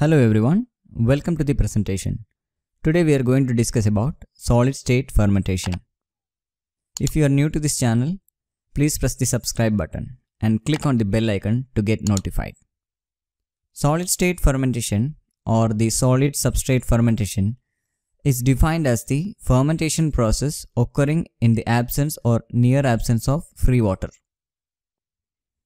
Hello everyone, welcome to the presentation. Today we are going to discuss about solid state fermentation. If you are new to this channel, please press the subscribe button and click on the bell icon to get notified. Solid state fermentation or the solid substrate fermentation is defined as the fermentation process occurring in the absence or near absence of free water.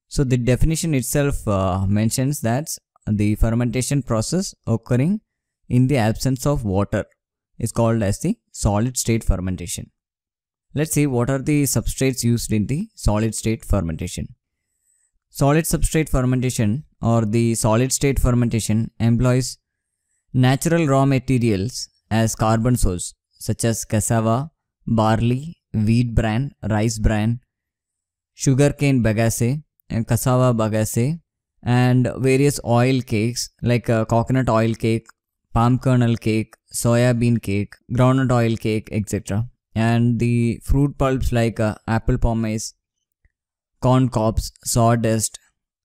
So the definition itself uh, mentions that the fermentation process occurring in the absence of water is called as the solid state fermentation. Let's see what are the substrates used in the solid state fermentation. Solid substrate fermentation or the solid state fermentation employs natural raw materials as carbon source such as cassava, barley, wheat bran, rice bran, sugarcane bagasse and cassava bagasse, and various oil cakes like coconut oil cake, palm kernel cake, soya bean cake, groundnut oil cake, etc. And the fruit pulps like uh, apple pomace, corn cobs, sawdust,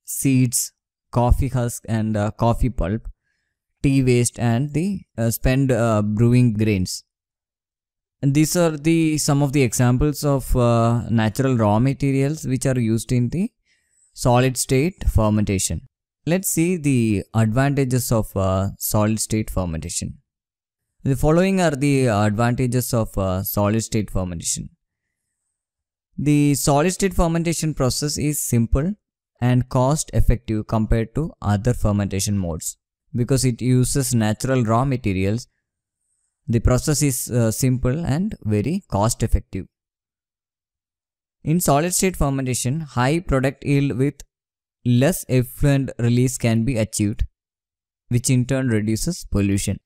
seeds, coffee husk and uh, coffee pulp, tea waste and the uh, spent uh, brewing grains. And these are the some of the examples of uh, natural raw materials which are used in the solid state fermentation. Let's see the advantages of uh, solid state fermentation. The following are the advantages of uh, solid state fermentation. The solid state fermentation process is simple and cost effective compared to other fermentation modes. Because it uses natural raw materials, the process is uh, simple and very cost effective. In solid state fermentation, high product yield with less effluent release can be achieved, which in turn reduces pollution.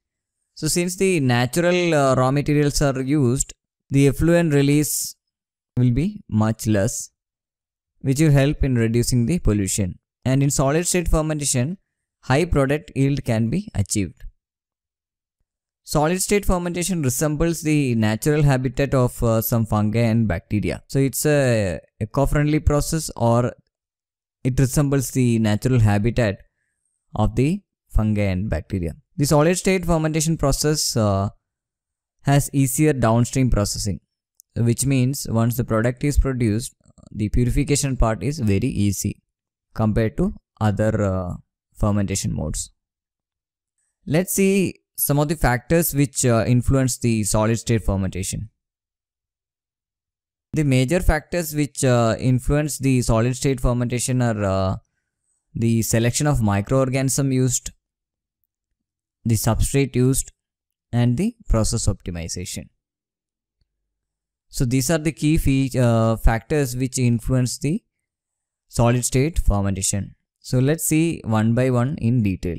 So since the natural uh, raw materials are used, the effluent release will be much less, which will help in reducing the pollution. And in solid state fermentation, high product yield can be achieved. Solid state fermentation resembles the natural habitat of uh, some fungi and bacteria. So it's a eco-friendly process or it resembles the natural habitat of the fungi and bacteria. The solid state fermentation process uh, has easier downstream processing which means once the product is produced the purification part is very easy compared to other uh, fermentation modes. Let's see some of the factors which uh, influence the solid state fermentation. The major factors which uh, influence the solid state fermentation are uh, the selection of microorganism used, the substrate used and the process optimization. So these are the key uh, factors which influence the solid state fermentation. So let's see one by one in detail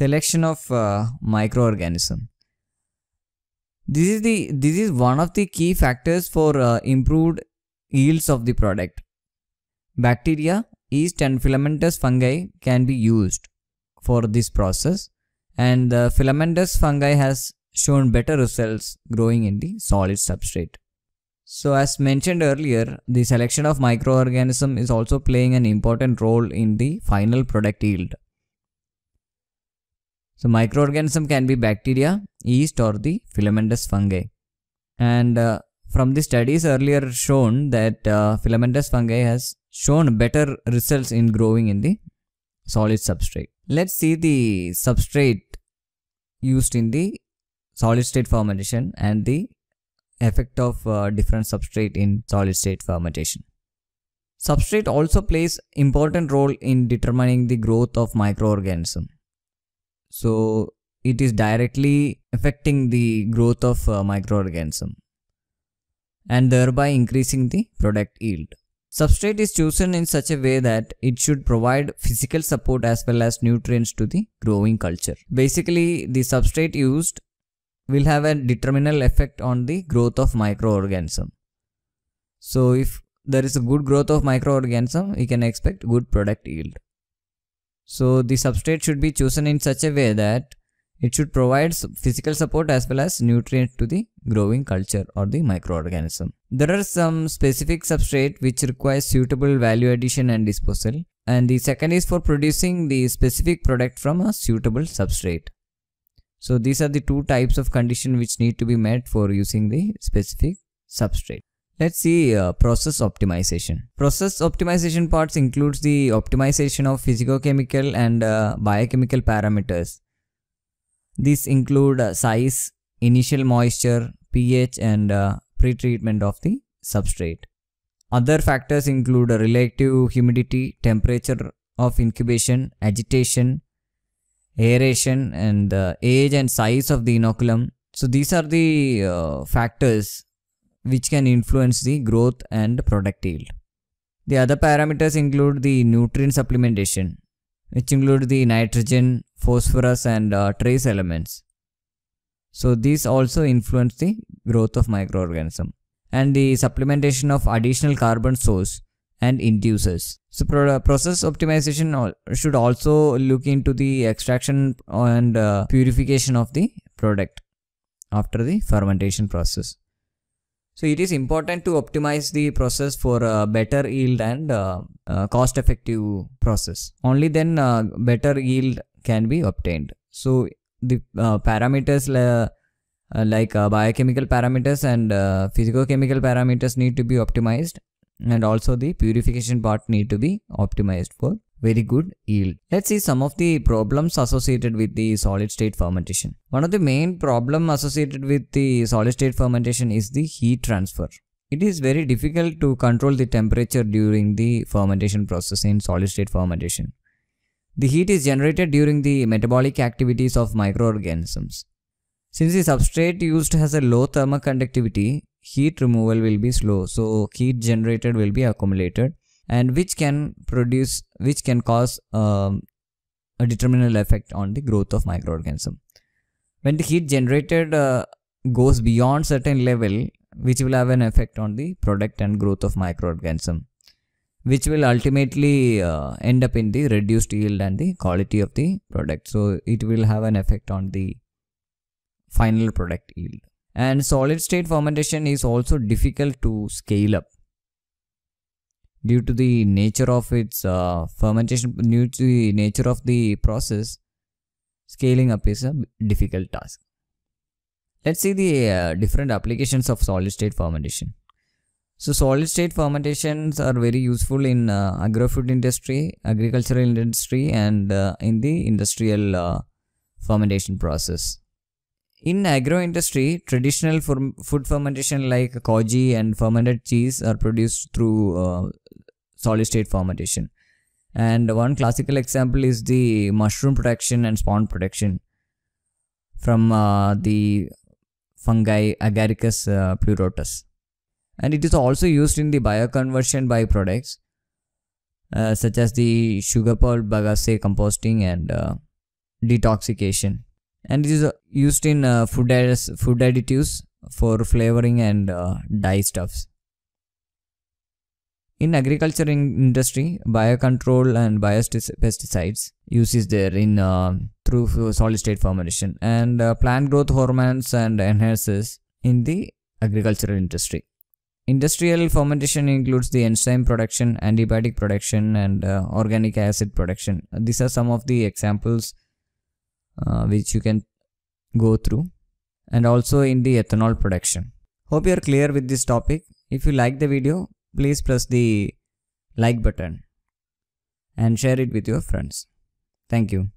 selection of uh, microorganism this is the this is one of the key factors for uh, improved yields of the product bacteria yeast and filamentous fungi can be used for this process and the filamentous fungi has shown better results growing in the solid substrate so as mentioned earlier the selection of microorganism is also playing an important role in the final product yield so microorganism can be bacteria, yeast or the filamentous fungi. And uh, from the studies earlier shown that uh, filamentous fungi has shown better results in growing in the solid substrate. Let's see the substrate used in the solid state fermentation and the effect of uh, different substrate in solid state fermentation. Substrate also plays important role in determining the growth of microorganism. So it is directly affecting the growth of uh, microorganism and thereby increasing the product yield. Substrate is chosen in such a way that it should provide physical support as well as nutrients to the growing culture. Basically, the substrate used will have a determinal effect on the growth of microorganism. So if there is a good growth of microorganism, we can expect good product yield. So the substrate should be chosen in such a way that it should provide physical support as well as nutrient to the growing culture or the microorganism. There are some specific substrate which requires suitable value addition and disposal and the second is for producing the specific product from a suitable substrate. So these are the two types of condition which need to be met for using the specific substrate. Let's see uh, process optimization. Process optimization parts includes the optimization of physicochemical and uh, biochemical parameters. These include uh, size, initial moisture, pH and uh, pretreatment of the substrate. Other factors include relative humidity, temperature of incubation, agitation, aeration and the uh, age and size of the inoculum. So these are the uh, factors which can influence the growth and product yield. The other parameters include the nutrient supplementation, which include the nitrogen, phosphorus and uh, trace elements. So these also influence the growth of microorganism and the supplementation of additional carbon source and inducers. So uh, process optimization should also look into the extraction and uh, purification of the product after the fermentation process. So it is important to optimize the process for a uh, better yield and uh, uh, cost effective process. Only then better yield can be obtained. So the parameters like biochemical parameters and physicochemical parameters need to be optimized and also the purification part need to be optimized for very good yield. Let's see some of the problems associated with the solid state fermentation. One of the main problem associated with the solid state fermentation is the heat transfer. It is very difficult to control the temperature during the fermentation process in solid state fermentation. The heat is generated during the metabolic activities of microorganisms. Since the substrate used has a low thermoconductivity, heat removal will be slow, so heat generated will be accumulated and which can produce which can cause um, a determinal effect on the growth of microorganism when the heat generated uh, goes beyond certain level which will have an effect on the product and growth of microorganism which will ultimately uh, end up in the reduced yield and the quality of the product so it will have an effect on the final product yield and solid state fermentation is also difficult to scale up due to the nature of its uh, fermentation, due to the nature of the process, scaling up is a difficult task. Let's see the uh, different applications of solid state fermentation. So solid state fermentations are very useful in uh, agro-food industry, agricultural industry and uh, in the industrial uh, fermentation process. In agro industry, traditional food fermentation like koji and fermented cheese are produced through uh, solid state fermentation. And one classical example is the mushroom production and spawn production from uh, the fungi Agaricus uh, pleurotus. And it is also used in the bioconversion byproducts uh, such as the sugar pulp bagasse composting and uh, detoxification. And it is uh, used in uh, food, additives, food additives for flavoring and dye stuffs. In agriculture industry, biocontrol and biopesticides uses there in uh, through solid state fermentation and uh, plant growth hormones and enhancers in the agricultural industry. Industrial fermentation includes the enzyme production, antibiotic production, and uh, organic acid production. These are some of the examples uh, which you can go through, and also in the ethanol production. Hope you are clear with this topic. If you like the video, please press the like button and share it with your friends. Thank you.